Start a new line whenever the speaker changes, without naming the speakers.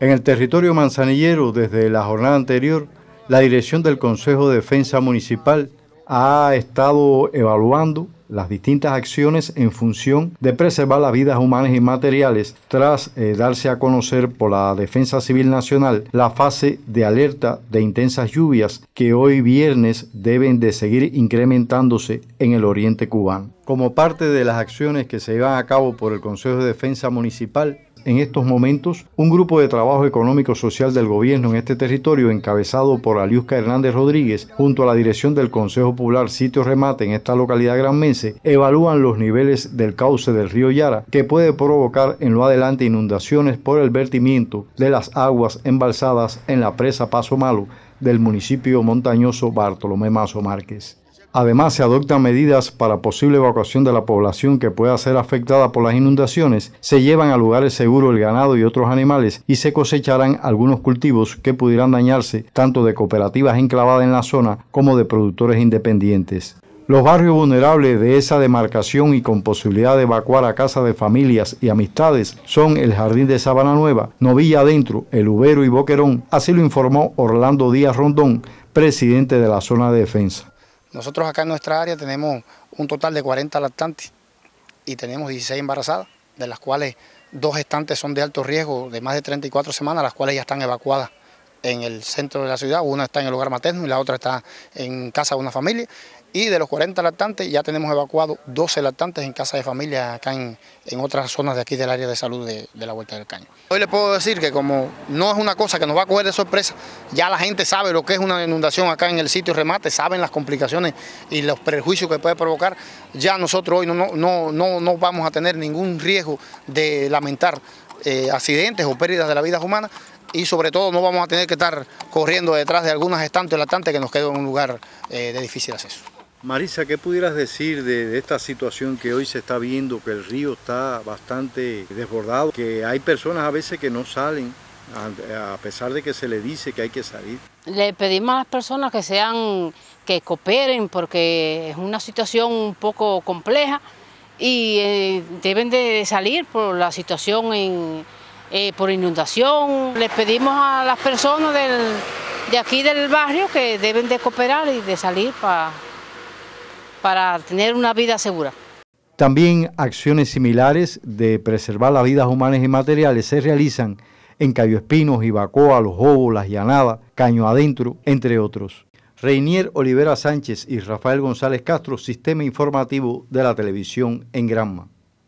En el territorio manzanillero, desde la jornada anterior, la dirección del Consejo de Defensa Municipal ha estado evaluando las distintas acciones en función de preservar las vidas humanas y materiales tras eh, darse a conocer por la Defensa Civil Nacional la fase de alerta de intensas lluvias que hoy viernes deben de seguir incrementándose en el oriente cubano como parte de las acciones que se llevan a cabo por el Consejo de Defensa Municipal, en estos momentos, un grupo de trabajo económico social del gobierno en este territorio, encabezado por Aliusca Hernández Rodríguez, junto a la dirección del Consejo Popular Sitio Remate en esta localidad granmense, evalúan los niveles del cauce del río Yara, que puede provocar en lo adelante inundaciones por el vertimiento de las aguas embalsadas en la presa Paso Malo del municipio montañoso Bartolomé Mazo Márquez. Además, se adoptan medidas para posible evacuación de la población que pueda ser afectada por las inundaciones, se llevan a lugares seguros el ganado y otros animales y se cosecharán algunos cultivos que pudieran dañarse tanto de cooperativas enclavadas en la zona como de productores independientes. Los barrios vulnerables de esa demarcación y con posibilidad de evacuar a casa de familias y amistades son el Jardín de Sabana Nueva, Novilla Adentro, El Ubero y Boquerón, así lo informó Orlando Díaz Rondón, presidente de la zona de defensa.
Nosotros acá en nuestra área tenemos un total de 40 lactantes y tenemos 16 embarazadas, de las cuales dos estantes son de alto riesgo de más de 34 semanas, las cuales ya están evacuadas en el centro de la ciudad, una está en el hogar materno y la otra está en casa de una familia. Y de los 40 lactantes ya tenemos evacuado 12 lactantes en casa de familia acá en, otras zonas de aquí del área de salud de, la Vuelta del Caño. Hoy les puedo decir que como no es una cosa que nos va a coger de sorpresa, ya la gente sabe lo que es una inundación acá en el sitio remate, saben las complicaciones y los perjuicios que puede provocar, ya nosotros hoy no, no, no, no vamos a tener ningún riesgo de lamentar eh, accidentes o pérdidas de la vida humana y sobre todo no vamos a tener que estar corriendo detrás de algunas estantes o que nos quedan en un lugar eh, de difícil acceso.
Marisa, ¿qué pudieras decir de, esta situación que hoy se está viendo, que el río está bastante desbordado, que hay personas a veces que no salen, a, pesar de que se le dice que hay que salir?
Le pedimos a las personas que sean, que cooperen, porque es una situación un poco compleja y eh, deben de salir por la situación en eh, por inundación. Les pedimos a las personas de aquí del barrio que deben de cooperar y de salir para tener una vida segura.
También acciones similares de preservar las vidas humanas y materiales se realizan en Cayo Espinos, Ibacoa, Los Jobos, Las Llanadas, Caño Adentro, entre otros. Reinier Olivera Sánchez y Rafael González Castro, Sistema Informativo de la Televisión en Granma.